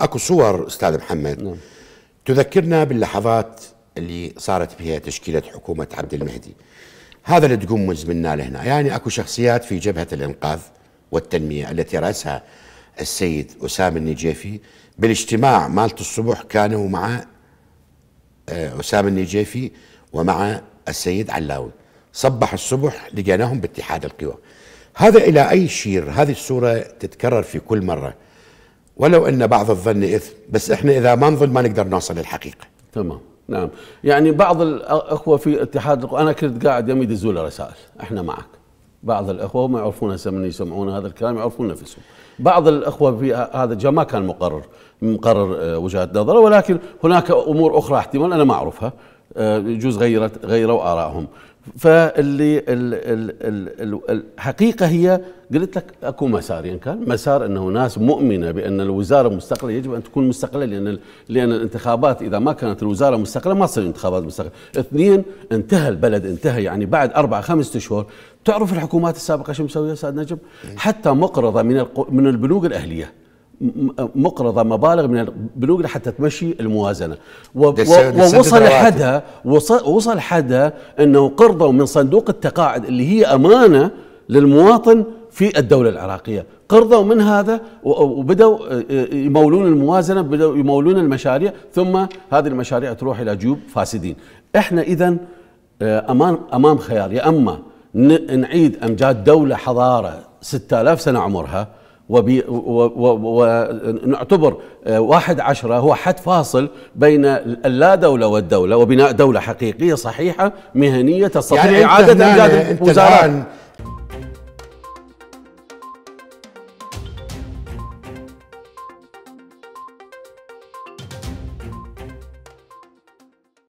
اكو صور استاذ محمد نعم. تذكرنا باللحظات اللي صارت بها تشكيله حكومه عبد المهدي هذا اللي تقمز منا لهنا يعني اكو شخصيات في جبهه الانقاذ والتنميه التي راسها السيد اسامه النجيفي بالاجتماع مالت الصبح كانوا مع آه، اسامه النجيفي ومع السيد علاوي صبح الصبح لقيناهم باتحاد القوى هذا الى اي شير هذه الصوره تتكرر في كل مره ولو ان بعض الظن اثم بس احنا اذا ما نظن ما نقدر نوصل للحقيقه تمام نعم يعني بعض الاخوه في اتحاد انا كنت قاعد يمي دزول رسائل احنا معك بعض الاخوه ما يعرفون هسه من يسمعون هذا الكلام يعرفون نفسهم بعض الاخوه في هذا ما كان مقرر مقرر آه، وجهه نظره ولكن هناك امور اخرى احتمال انا ما اعرفها آه، يجوز غيرت غيروا ارائهم فاللي ال ال ال الحقيقه هي قلت لك اكو مسارين يعني كان مسار انه ناس مؤمنه بان الوزاره مستقله يجب ان تكون مستقله لان لان الانتخابات اذا ما كانت الوزاره مستقله ما تصير انتخابات مستقله، اثنين انتهى البلد انتهى يعني بعد اربع خمس اشهر تعرف الحكومات السابقه شو مسويه استاذ نجم؟ إيه. حتى مقرضه من من البنوك الاهليه مقرضه مبالغ من البنوك لحتى تمشي الموازنه و دسنة ووصل حدا حدها وصل حدها انه قرضوا من صندوق التقاعد اللي هي امانه للمواطن في الدوله العراقيه قرضوا من هذا وبدأوا آه، آه، يمولون الموازنة بدأوا يمولون المشاريع ثم هذه المشاريع تروح إلى جيوب فاسدين إحنا إذا آه، أمام, أمام خيار يا أما نعيد أمجاد دولة حضارة 6000 سنة عمرها ونعتبر آه، واحد عشرة هو حد فاصل بين اللا دولة والدولة وبناء دولة حقيقية صحيحة مهنية تستطيع يعني إعادة إمداد وزارات